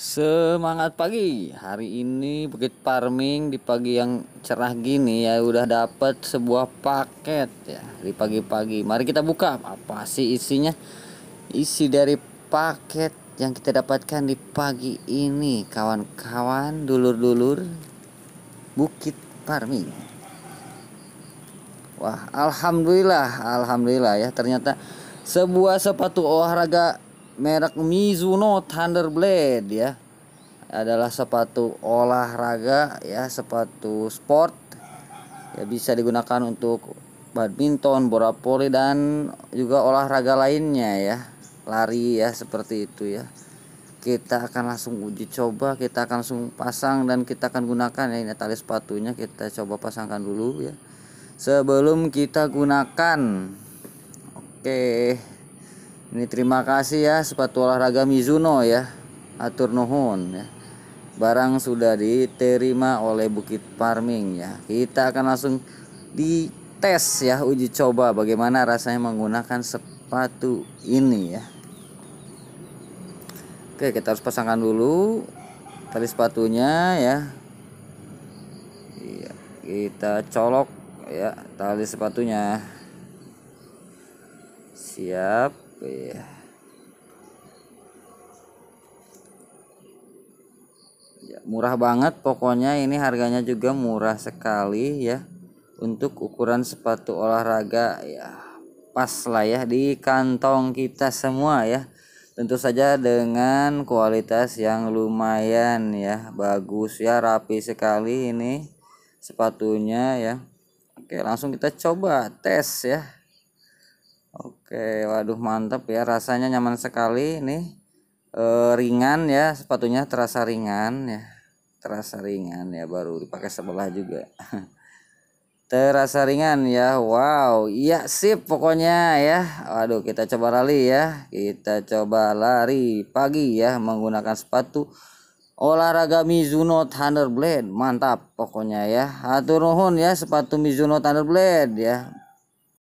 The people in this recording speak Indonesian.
Semangat pagi. Hari ini Bukit Parming di pagi yang cerah gini ya udah dapat sebuah paket ya di pagi-pagi. Mari kita buka apa sih isinya? Isi dari paket yang kita dapatkan di pagi ini kawan-kawan dulur-dulur Bukit Parming. Wah, alhamdulillah, alhamdulillah ya ternyata sebuah sepatu olahraga merek Mizuno Thunderblade ya adalah sepatu olahraga ya sepatu sport ya bisa digunakan untuk badminton bola voli dan juga olahraga lainnya ya lari ya seperti itu ya kita akan langsung uji coba kita akan langsung pasang dan kita akan gunakan ya ini tali sepatunya kita coba pasangkan dulu ya sebelum kita gunakan oke okay. Ini terima kasih ya sepatu olahraga Mizuno ya. Atur nuhun ya. Barang sudah diterima oleh Bukit Farming ya. Kita akan langsung dites ya uji coba bagaimana rasanya menggunakan sepatu ini ya. Oke, kita harus pasangkan dulu tali sepatunya ya. Iya, kita colok ya tali sepatunya. Siap. Iya. ya, murah banget pokoknya ini harganya juga murah sekali ya untuk ukuran sepatu olahraga ya pas lah ya di kantong kita semua ya tentu saja dengan kualitas yang lumayan ya bagus ya rapi sekali ini sepatunya ya oke langsung kita coba tes ya Oke, waduh mantap ya, rasanya nyaman sekali nih. E, ringan ya, sepatunya terasa ringan ya. Terasa ringan ya, baru dipakai sebelah juga. terasa ringan ya. Wow, iya sip pokoknya ya. Waduh, kita coba lari ya. Kita coba lari pagi ya menggunakan sepatu olahraga Mizuno Thunderblade mantap pokoknya ya hatur ya sepatu Mizuno Thunderblade ya